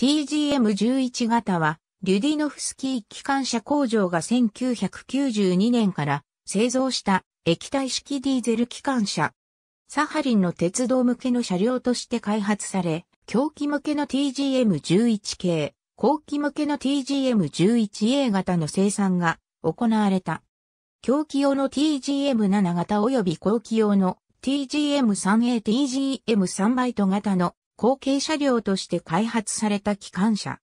TGM11 型は、リュディノフスキー機関車工場が1992年から製造した液体式ディーゼル機関車。サハリンの鉄道向けの車両として開発され、狂気向けの TGM11 系、後期向けの TGM11A 型の生産が行われた。狂気用の TGM7 型及び後期用の TGM3A、TGM3 バイト型の後継車両として開発された機関車。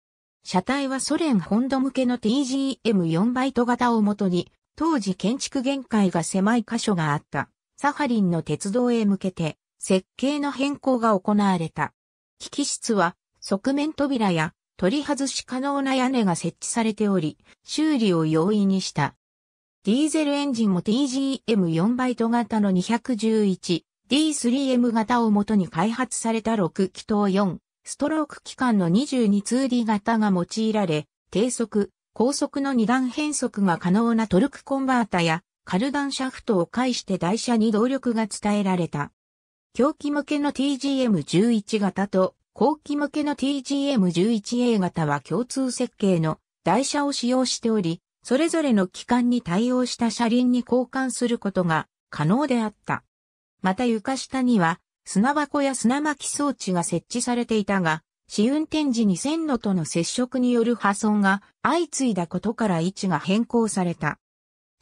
車体はソ連本土向けの TGM4 バイト型をもとに、当時建築限界が狭い箇所があった、サハリンの鉄道へ向けて、設計の変更が行われた。機器室は、側面扉や取り外し可能な屋根が設置されており、修理を容易にした。ディーゼルエンジンも TGM4 バイト型の211、D3M 型をもとに開発された6気筒4、ストローク機関の 22-2D 型が用いられ、低速、高速の二段変速が可能なトルクコンバータや、カルダンシャフトを介して台車に動力が伝えられた。狂気向けの TGM11 型と、後期向けの TGM11A 型は共通設計の台車を使用しており、それぞれの機関に対応した車輪に交換することが可能であった。また床下には砂箱や砂巻き装置が設置されていたが、試運転時に線路との接触による破損が相次いだことから位置が変更された。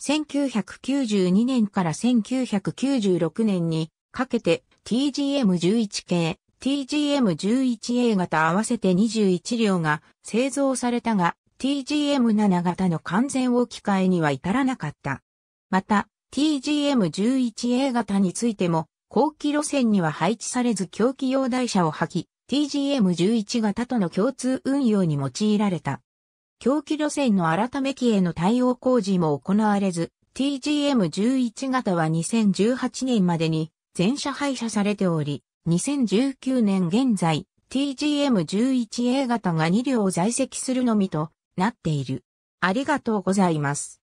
1992年から1996年にかけて TGM11 系、TGM11A 型合わせて21両が製造されたが TGM7 型の完全置き換えには至らなかった。また、TGM11A 型についても、後期路線には配置されず狂気用台車を履き、TGM11 型との共通運用に用いられた。狂気路線の改め機への対応工事も行われず、TGM11 型は2018年までに全車廃車されており、2019年現在、TGM11A 型が2両在籍するのみとなっている。ありがとうございます。